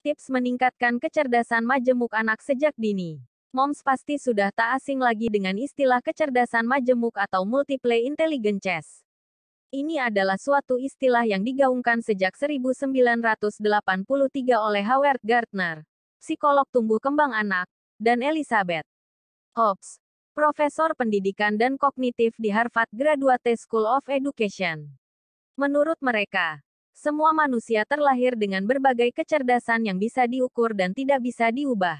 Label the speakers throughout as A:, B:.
A: Tips meningkatkan kecerdasan majemuk anak sejak dini. Moms pasti sudah tak asing lagi dengan istilah kecerdasan majemuk atau multiple chess. Ini adalah suatu istilah yang digaungkan sejak 1983 oleh Howard Gardner, psikolog tumbuh kembang anak, dan Elizabeth Hobbs, profesor pendidikan dan kognitif di Harvard Graduate School of Education. Menurut mereka, semua manusia terlahir dengan berbagai kecerdasan yang bisa diukur dan tidak bisa diubah.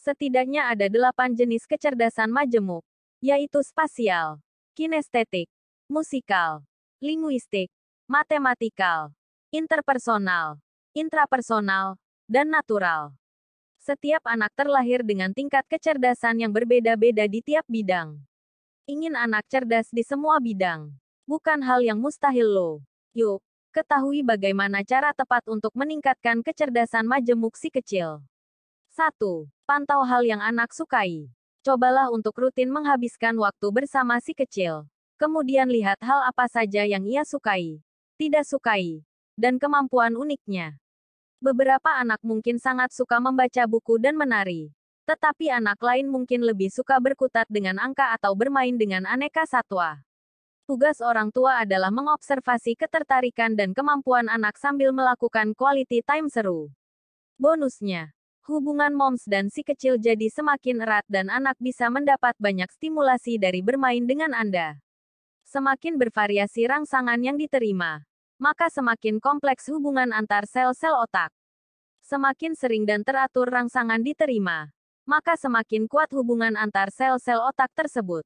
A: Setidaknya ada delapan jenis kecerdasan majemuk, yaitu spasial, kinestetik, musikal, linguistik, matematikal, interpersonal, intrapersonal, dan natural. Setiap anak terlahir dengan tingkat kecerdasan yang berbeda-beda di tiap bidang. Ingin anak cerdas di semua bidang, bukan hal yang mustahil loh. Yuk, Ketahui bagaimana cara tepat untuk meningkatkan kecerdasan majemuk si kecil. 1. Pantau hal yang anak sukai. Cobalah untuk rutin menghabiskan waktu bersama si kecil. Kemudian lihat hal apa saja yang ia sukai, tidak sukai, dan kemampuan uniknya. Beberapa anak mungkin sangat suka membaca buku dan menari. Tetapi anak lain mungkin lebih suka berkutat dengan angka atau bermain dengan aneka satwa tugas orang tua adalah mengobservasi ketertarikan dan kemampuan anak sambil melakukan quality time seru. Bonusnya, hubungan moms dan si kecil jadi semakin erat dan anak bisa mendapat banyak stimulasi dari bermain dengan Anda. Semakin bervariasi rangsangan yang diterima, maka semakin kompleks hubungan antar sel-sel otak. Semakin sering dan teratur rangsangan diterima, maka semakin kuat hubungan antar sel-sel otak tersebut.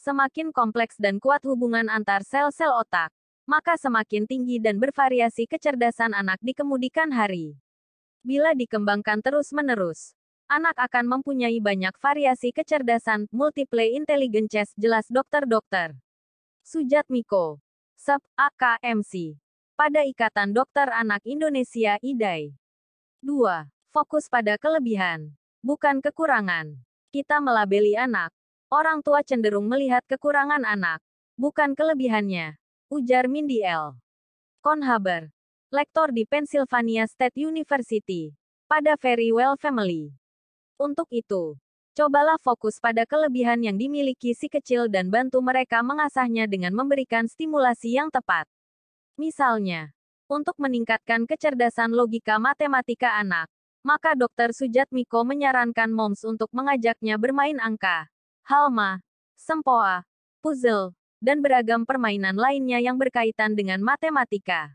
A: Semakin kompleks dan kuat hubungan antar sel-sel otak, maka semakin tinggi dan bervariasi kecerdasan anak di kemudian hari. Bila dikembangkan terus-menerus, anak akan mempunyai banyak variasi kecerdasan, multiple intelligence, jelas dokter-dokter. Sujat Miko, Sub, AKMC, pada Ikatan Dokter Anak Indonesia, IDAI. 2. Fokus pada kelebihan, bukan kekurangan. Kita melabeli anak, Orang tua cenderung melihat kekurangan anak, bukan kelebihannya, ujar Mindy L. Konhaber, lektor di Pennsylvania State University, pada Very Well Family. Untuk itu, cobalah fokus pada kelebihan yang dimiliki si kecil dan bantu mereka mengasahnya dengan memberikan stimulasi yang tepat. Misalnya, untuk meningkatkan kecerdasan logika matematika anak, maka Dr. Sujat Miko menyarankan moms untuk mengajaknya bermain angka, halma, sempoa, puzzle, dan beragam permainan lainnya yang berkaitan dengan matematika.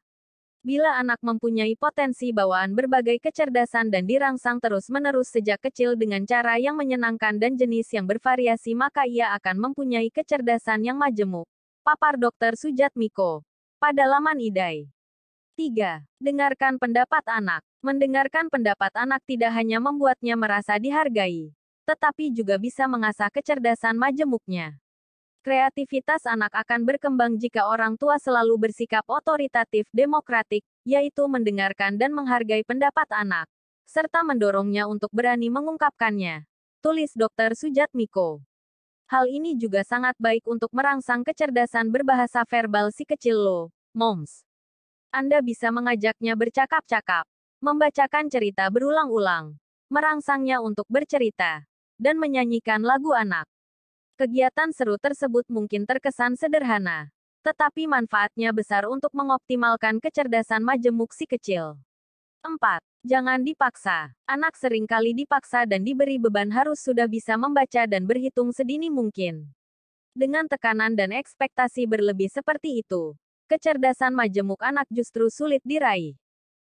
A: Bila anak mempunyai potensi bawaan berbagai kecerdasan dan dirangsang terus-menerus sejak kecil dengan cara yang menyenangkan dan jenis yang bervariasi maka ia akan mempunyai kecerdasan yang majemuk. Papar Dr. Sujat Miko. Pada laman idai. 3. Dengarkan pendapat anak. Mendengarkan pendapat anak tidak hanya membuatnya merasa dihargai, tetapi juga bisa mengasah kecerdasan majemuknya. Kreativitas anak akan berkembang jika orang tua selalu bersikap otoritatif demokratik, yaitu mendengarkan dan menghargai pendapat anak, serta mendorongnya untuk berani mengungkapkannya. Tulis Dr. Sujat Miko. Hal ini juga sangat baik untuk merangsang kecerdasan berbahasa verbal si kecil lo, moms. Anda bisa mengajaknya bercakap-cakap, membacakan cerita berulang-ulang, merangsangnya untuk bercerita, dan menyanyikan lagu anak. Kegiatan seru tersebut mungkin terkesan sederhana, tetapi manfaatnya besar untuk mengoptimalkan kecerdasan majemuk si kecil. 4. Jangan dipaksa. Anak seringkali dipaksa dan diberi beban harus sudah bisa membaca dan berhitung sedini mungkin. Dengan tekanan dan ekspektasi berlebih seperti itu, kecerdasan majemuk anak justru sulit diraih.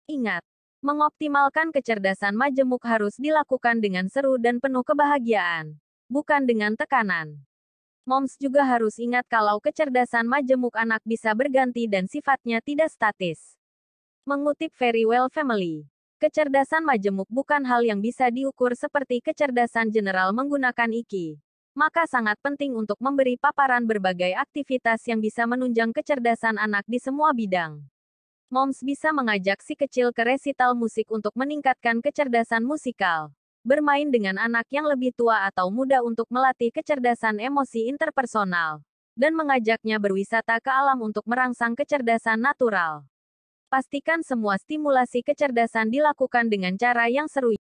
A: Ingat, Mengoptimalkan kecerdasan majemuk harus dilakukan dengan seru dan penuh kebahagiaan, bukan dengan tekanan. Moms juga harus ingat kalau kecerdasan majemuk anak bisa berganti dan sifatnya tidak statis. Mengutip Very Well Family, kecerdasan majemuk bukan hal yang bisa diukur seperti kecerdasan general menggunakan IKI. Maka sangat penting untuk memberi paparan berbagai aktivitas yang bisa menunjang kecerdasan anak di semua bidang. Moms bisa mengajak si kecil ke resital musik untuk meningkatkan kecerdasan musikal. Bermain dengan anak yang lebih tua atau muda untuk melatih kecerdasan emosi interpersonal. Dan mengajaknya berwisata ke alam untuk merangsang kecerdasan natural. Pastikan semua stimulasi kecerdasan dilakukan dengan cara yang seru.